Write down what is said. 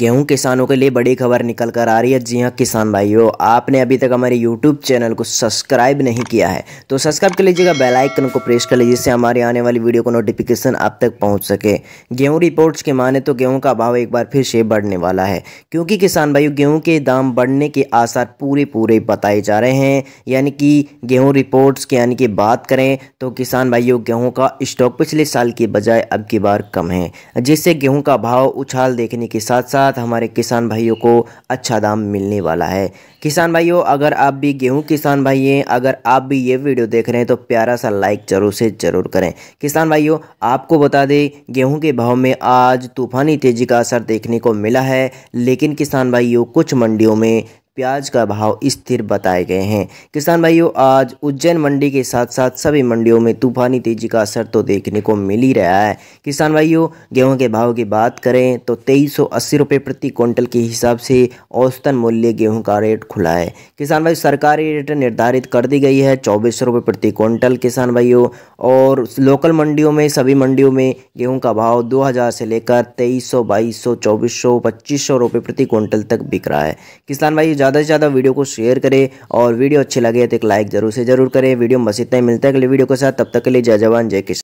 गेहूं किसानों के लिए बड़ी खबर निकल कर आ रही है जी हाँ किसान भाइयों आपने अभी तक हमारे यूट्यूब चैनल को सब्सक्राइब नहीं किया है तो सब्सक्राइब कर लीजिएगा बेल आइकन को प्रेस कर लीजिए जिससे हमारे आने वाली वीडियो को नोटिफिकेशन आप तक पहुंच सके गेहूं रिपोर्ट्स के माने तो गेहूं का भाव एक बार फिर से बढ़ने वाला है क्योंकि किसान भाइयों गेहूँ के दाम बढ़ने के आसार पूरे पूरे बताए जा रहे हैं यानी कि गेहूँ रिपोर्ट्स की यानी कि बात करें तो किसान भाइयों गेहूँ का स्टॉक पिछले साल के बजाय अब की बार कम है जिससे गेहूँ का भाव उछाल देखने के साथ साथ साथ हमारे किसान भाइयों को अच्छा दाम मिलने वाला है किसान भाइयों अगर आप भी गेहूं किसान भाई हैं अगर आप भी ये वीडियो देख रहे हैं तो प्यारा सा लाइक जरूर से ज़रूर करें किसान भाइयों आपको बता दें गेहूं के भाव में आज तूफानी तेज़ी का असर देखने को मिला है लेकिन किसान भाइयों कुछ मंडियों में प्याज का भाव स्थिर बताए गए हैं किसान भाइयों आज उज्जैन मंडी के साथ साथ सभी मंडियों में तूफानी तेजी का असर तो देखने को मिल ही रहा है किसान भाइयों गेहूं के भाव की बात करें तो तेईस सौ प्रति क्विंटल के हिसाब से औसतन मूल्य गेहूं का रेट खुला है किसान भाई सरकारी रेट निर्धारित कर दी गई है चौबीस सौ प्रति क्विंटल किसान भाइयों और लोकल मंडियों में सभी मंडियों में गेहूँ का भाव दो से लेकर तेईस सौ बाईस सौ चौबीस सौ पच्चीस सौ रुपये प्रति क्विंटल तक बिक रहा है किसान भाई ज़्यादा से ज़्यादा वीडियो को शेयर करें और वीडियो अच्छी लगे तो एक लाइक जरूर से जरूर करें वीडियो में बस इतना ही मिलता है अगले वीडियो के साथ तब तक के लिए जय जवान जय किसान